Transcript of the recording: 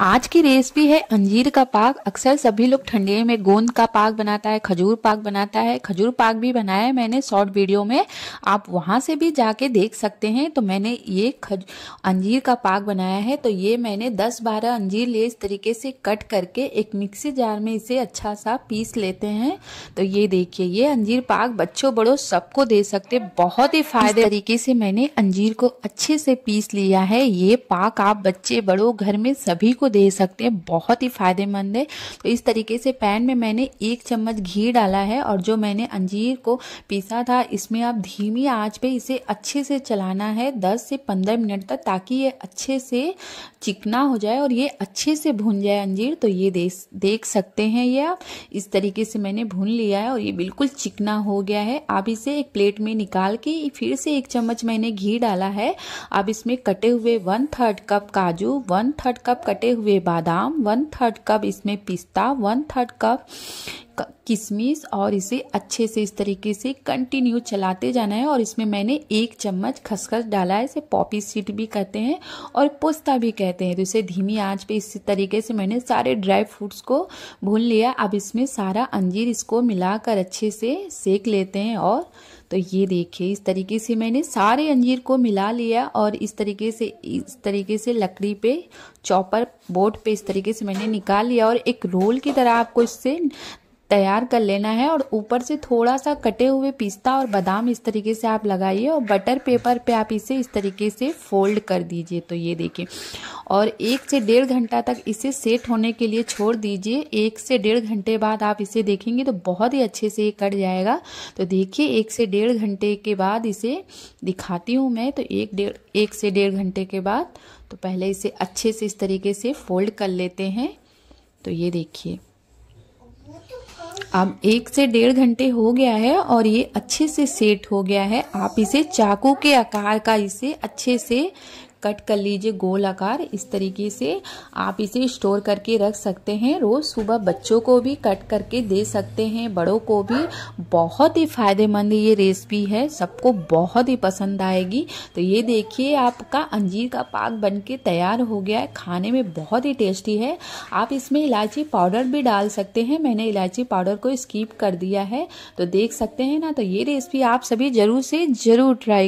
आज की रेसिपी है अंजीर का पाक अक्सर सभी लोग ठंडे में गोंद का पाक बनाता है खजूर पाक बनाता है खजूर पाक भी बनाया है मैंने शॉर्ट वीडियो में आप वहां से भी जाके देख सकते हैं तो मैंने ये खज अंजीर का पाक बनाया है तो ये मैंने 10-12 अंजीर लिए इस तरीके से कट करके एक मिक्सी जार में इसे अच्छा सा पीस लेते हैं तो ये देखिए ये अंजीर पाक बच्चों बड़ों सबको दे सकते बहुत ही फायदे तरीके से मैंने अंजीर को अच्छे से पीस लिया है ये पाक आप बच्चे बड़ों घर में सभी को को दे सकते हैं बहुत ही फायदेमंद है तो इस तरीके से पैन में मैंने एक चम्मच घी डाला है और जो मैंने अंजीर को पीसा था इसमें आप धीमी आंच पे इसे अच्छे से चलाना है 10 से 15 मिनट तक ताकि ये अच्छे से चिकना हो जाए और ये अच्छे से भून जाए अंजीर तो ये देख सकते हैं ये आप इस तरीके से मैंने भून लिया है और ये बिल्कुल चिकना हो गया है आप इसे एक प्लेट में निकाल के फिर से एक चम्मच मैंने घी डाला है अब इसमें कटे हुए वन थर्ड कप काजू वन थर्ड कप कटे हुए बादाम वन थर्ड कप इसमें पिस्ता वन थर्ड कप किशमिश और इसे अच्छे से इस तरीके से कंटिन्यू चलाते जाना है और इसमें मैंने एक चम्मच खसखस डाला है इसे पॉपी सीड भी कहते हैं और पोस्ता भी कहते हैं तो इसे धीमी आंच पे इस तरीके से मैंने सारे ड्राई फ्रूट्स को भून लिया अब इसमें सारा अंजीर इसको मिलाकर अच्छे से सेक लेते हैं और तो ये देखिए इस तरीके से मैंने सारे अंजीर को मिला लिया और इस तरीके से इस तरीके से लकड़ी पे चॉपर बोर्ड पे इस तरीके से मैंने निकाल लिया और एक रोल की तरह आपको इससे तैयार कर लेना है और ऊपर से थोड़ा सा कटे हुए पिस्ता और बादाम इस तरीके से आप लगाइए और बटर पेपर पे आप इसे इस तरीके से फोल्ड कर दीजिए तो ये देखिए और एक से डेढ़ घंटा तक इसे सेट होने के लिए छोड़ दीजिए एक से डेढ़ घंटे बाद आप इसे देखेंगे तो बहुत ही अच्छे से ये कट जाएगा तो देखिए एक से डेढ़ घंटे के बाद इसे दिखाती हूँ मैं तो एक डेढ़ एक से डेढ़ घंटे के बाद तो पहले इसे अच्छे से इस तरीके से फोल्ड कर लेते हैं तो ये देखिए अब एक से डेढ़ घंटे हो गया है और ये अच्छे से सेट हो गया है आप इसे चाकू के आकार का इसे अच्छे से कट कर लीजिए गोल आकार इस तरीके से आप इसे स्टोर करके रख सकते हैं रोज़ सुबह बच्चों को भी कट करके दे सकते हैं बड़ों को भी बहुत ही फ़ायदेमंद ये रेसिपी है सबको बहुत ही पसंद आएगी तो ये देखिए आपका अंजीर का पाक बन के तैयार हो गया है खाने में बहुत ही टेस्टी है आप इसमें इलायची पाउडर भी डाल सकते हैं मैंने इलायची पाउडर को स्कीप कर दिया है तो देख सकते हैं ना तो ये रेसिपी आप सभी ज़रूर से ज़रूर ट्राई